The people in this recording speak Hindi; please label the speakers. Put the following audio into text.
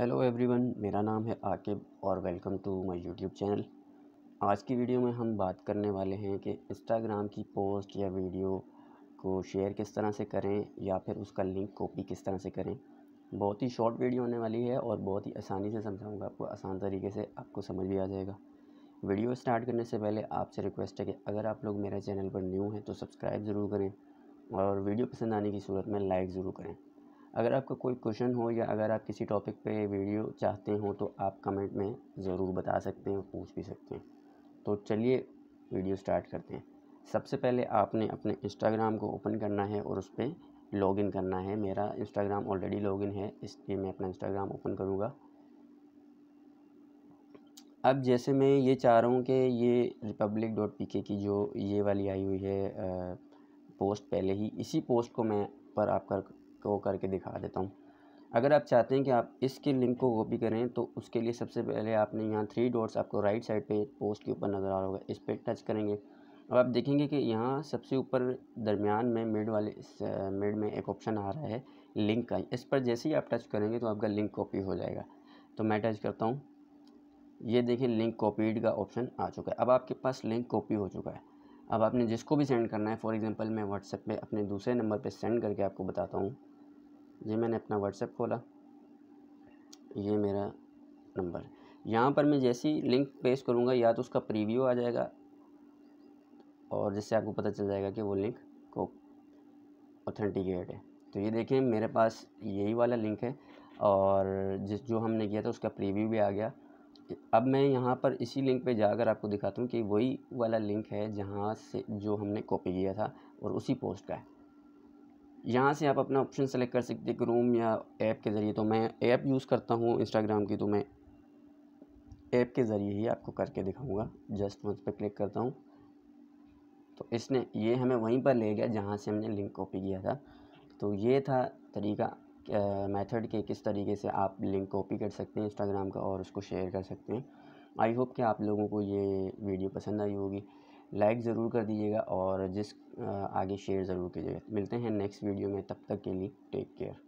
Speaker 1: हेलो एवरीवन मेरा नाम है आकिब और welcome to my YouTube channel आज की वीडियो में हम बात करने वाले हैं कि इंस्टाग्राम की पोस्ट या वीडियो को शेयर किस तरह से करें या फिर उसका लिंक कॉपी किस तरह से करें बहुत ही शॉर्ट वीडियो होने वाली है और बहुत ही आसानी से समझाऊंगा आपको आसान तरीके से आपको समझ भी आ जाएगा वीडियो स्टार्ट करने से पहले आपसे रिक्वेस्ट है कि अगर आप लोग मेरे चैनल पर न्यू हैं तो सब्सक्राइब ज़रूर करें और वीडियो पसंद आने की सूरत में लाइक ज़रूर करें अगर आपका कोई क्वेश्चन हो या अगर आप किसी टॉपिक पे वीडियो चाहते हो तो आप कमेंट में ज़रूर बता सकते हैं पूछ भी सकते हैं तो चलिए वीडियो स्टार्ट करते हैं सबसे पहले आपने अपने इंस्टाग्राम को ओपन करना है और उस पर लॉगिन करना है मेरा इंस्टाग्राम ऑलरेडी लॉगिन है इसलिए मैं अपना इंस्टाग्राम ओपन करूँगा अब जैसे मैं ये चाह रहा हूँ कि ये रिपब्लिक डॉट पी के की जो ये वाली आई हुई है पोस्ट पहले ही इसी पोस्ट को मैं पर आपका को तो करके दिखा देता हूँ अगर आप चाहते हैं कि आप इसके लिंक को कॉपी करें तो उसके लिए सबसे पहले आपने यहाँ थ्री डॉट्स आपको राइट साइड पे पोस्ट के ऊपर नज़र आ रहा होगा इस पर टच करेंगे अब आप देखेंगे कि यहाँ सबसे ऊपर दरमियान में मिड वाले मिड में एक ऑप्शन आ रहा है लिंक का इस पर जैसे ही आप टच करेंगे तो आपका लिंक कॉपी हो जाएगा तो मैं टच करता हूँ ये देखिए लिंक कॉपीड का ऑप्शन आ चुका है अब आपके पास लिंक कॉपी हो चुका है अब आपने जिसको भी सेंड करना है फॉर एग्ज़ाम्पल मैं व्हाट्सएप पे अपने दूसरे नंबर पे सेंड करके आपको बताता हूँ ये मैंने अपना व्हाट्सएप खोला ये मेरा नंबर यहाँ पर मैं जैसी लिंक पेश करूँगा या तो उसका प्रीव्यू आ जाएगा और जिससे आपको पता चल जाएगा कि वो लिंक को ऑथेंटिकेट है तो ये देखें मेरे पास यही वाला लिंक है और जिस जो हमने किया था उसका प्रीव्यू भी आ गया अब मैं यहाँ पर इसी लिंक पे जाकर आपको दिखाता हूँ कि वही वाला लिंक है जहाँ से जो हमने कॉपी किया था और उसी पोस्ट का है यहाँ से आप अपना ऑप्शन सेलेक्ट कर सकते हैं क्रोम या ऐप के ज़रिए तो मैं ऐप यूज़ करता हूँ इंस्टाग्राम की तो मैं ऐप के ज़रिए ही आपको करके दिखाऊँगा जस्ट वंस पर क्लिक करता हूँ तो इसने ये हमें वहीं पर ले गया जहाँ से हमने लिंक कॉपी किया था तो ये था तरीका मेथड के किस तरीके से आप लिंक कॉपी कर सकते हैं इंस्टाग्राम का और उसको शेयर कर सकते हैं आई होप कि आप लोगों को ये वीडियो पसंद आई होगी लाइक ज़रूर कर दीजिएगा और जिस आगे शेयर ज़रूर कीजिएगा मिलते हैं नेक्स्ट वीडियो में तब तक के लिए टेक केयर